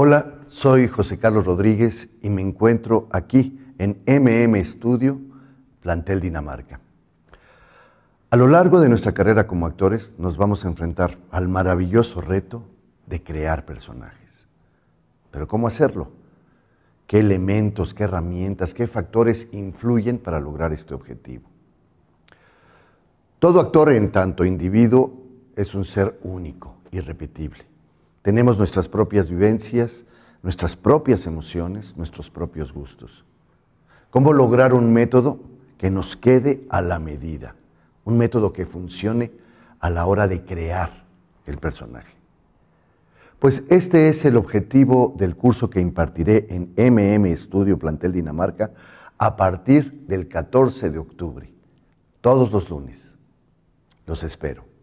Hola, soy José Carlos Rodríguez y me encuentro aquí en MM Studio, Plantel Dinamarca. A lo largo de nuestra carrera como actores nos vamos a enfrentar al maravilloso reto de crear personajes. Pero ¿cómo hacerlo? ¿Qué elementos, qué herramientas, qué factores influyen para lograr este objetivo? Todo actor en tanto individuo es un ser único, irrepetible tenemos nuestras propias vivencias, nuestras propias emociones, nuestros propios gustos. ¿Cómo lograr un método que nos quede a la medida? Un método que funcione a la hora de crear el personaje. Pues este es el objetivo del curso que impartiré en MM Estudio Plantel Dinamarca a partir del 14 de octubre, todos los lunes. Los espero.